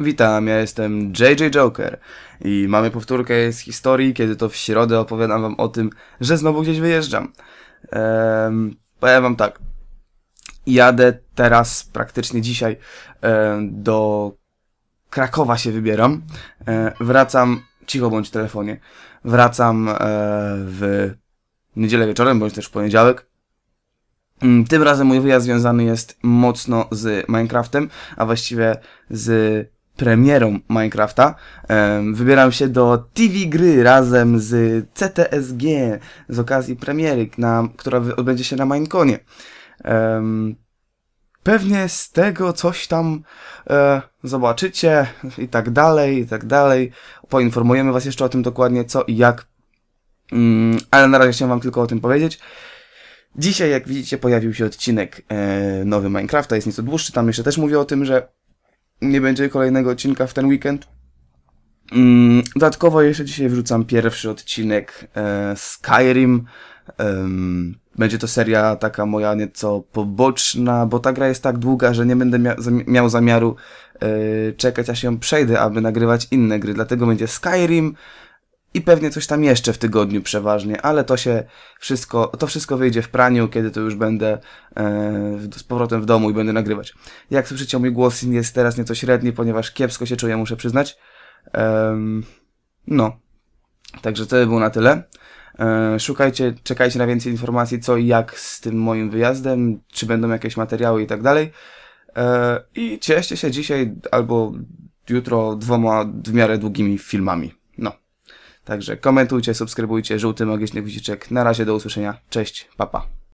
Witam, ja jestem JJ Joker i mamy powtórkę z historii, kiedy to w środę opowiadam wam o tym, że znowu gdzieś wyjeżdżam. Ehm, powiem wam tak. Jadę teraz, praktycznie dzisiaj, e, do Krakowa się wybieram. E, wracam, cicho bądź w telefonie, wracam e, w niedzielę wieczorem, bądź też w poniedziałek. Mm, tym razem mój wyjazd związany jest mocno z Minecraftem, a właściwie z premierą Minecrafta. Wybieram się do TV Gry razem z CTSG z okazji premiery, na, która odbędzie się na Minecone. Pewnie z tego coś tam e, zobaczycie i tak dalej, i tak dalej. Poinformujemy Was jeszcze o tym dokładnie, co i jak. Mm, ale na razie chciałem Wam tylko o tym powiedzieć. Dzisiaj, jak widzicie, pojawił się odcinek e, nowy Minecrafta, jest nieco dłuższy. Tam jeszcze też mówię o tym, że nie będzie kolejnego odcinka w ten weekend. Mm, dodatkowo jeszcze dzisiaj wrzucam pierwszy odcinek e, Skyrim. będzie to seria taka moja nieco poboczna, bo ta gra jest tak długa, że nie będę miał zamiaru e, czekać aż ją przejdę, aby nagrywać inne gry. Dlatego będzie Skyrim, i pewnie coś tam jeszcze w tygodniu przeważnie, ale to się wszystko, to wszystko wyjdzie w praniu, kiedy to już będę e, z powrotem w domu i będę nagrywać. Jak słyszycie, mój głos jest teraz nieco średni, ponieważ kiepsko się czuję, muszę przyznać. Ehm, no. Także to by było na tyle. E, szukajcie, czekajcie na więcej informacji, co i jak z tym moim wyjazdem, czy będą jakieś materiały i tak dalej. E, I cieszcie się dzisiaj albo jutro dwoma w miarę długimi filmami. Także komentujcie, subskrybujcie, żółty magiczny widziczek. Na razie do usłyszenia. Cześć, papa. Pa.